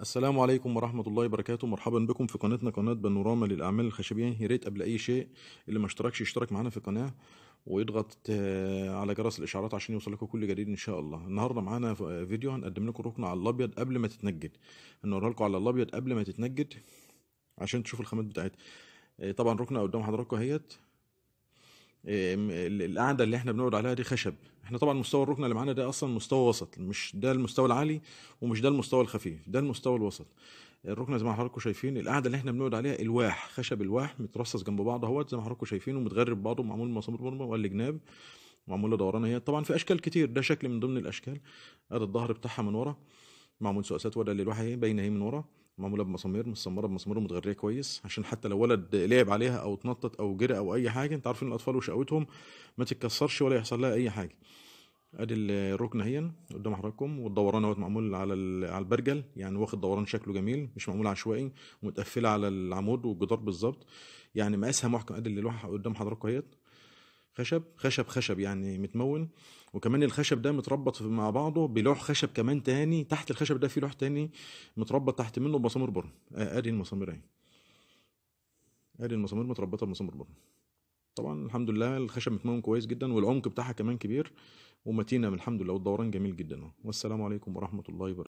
السلام عليكم ورحمة الله وبركاته مرحبا بكم في قناتنا قناة بانوراما للأعمال الخشبية يا ريت قبل أي شيء اللي ما اشتركش يشترك معانا في القناة ويضغط آه، على جرس الإشعارات عشان يوصل لكم كل جديد إن شاء الله النهاردة معانا آه، فيديو هنقدم لكم الركن على الأبيض قبل ما تتنجد هنوريها لكم على الأبيض قبل ما تتنجد عشان تشوفوا الخامات بتاعتها آه، طبعا ركنة قدام حضراتكم اهيت القعده اللي احنا بنقعد عليها دي خشب احنا طبعا مستوى الركن اللي معانا ده اصلا مستوى وسط مش ده المستوى العالي ومش ده المستوى الخفيف ده المستوى الوسط الركن زي ما حضراتكم شايفين القعده اللي احنا بنقعد عليها الواح خشب الواح مترصص جنب بعض اهوت زي ما حضراتكم شايفين ومتغرب بعضه معمول مسامير مرمى والجناب معمول معموله دورانا هي طبعا في اشكال كتير ده شكل من ضمن الاشكال ادي الظهر بتاعها من ورا معمول سؤسات ولا اللي اهي باينه اهي من ورا معموله بمسامير مسمره بمسامير متغريه كويس عشان حتى لو ولد لعب عليها او اتنطط او جرى او اي حاجه انت عارفين الاطفال وشقوتهم ما تتكسرش ولا يحصل لها اي حاجه ادي الركن اهي قدام حضراتكم والدوران اهوت معمول على على البرجل يعني واخد دوران شكله جميل مش معمول عشوائي ومتقفله على العمود والجدار بالظبط يعني مقاسها محكم ادي اللوحه قدام حضراتكم اهيت خشب خشب خشب يعني متمون وكمان الخشب ده متربط مع بعضه بلوح خشب كمان تاني تحت الخشب ده في لوح تاني متربط تحت منه بمسامير برن آه، ادي المسامير اهي ادي المسامير متربطه بمسامير برن طبعا الحمد لله الخشب متمون كويس جدا والعمق بتاعها كمان كبير ومتينه الحمد لله والدوران جميل جدا والسلام عليكم ورحمه الله وبركاته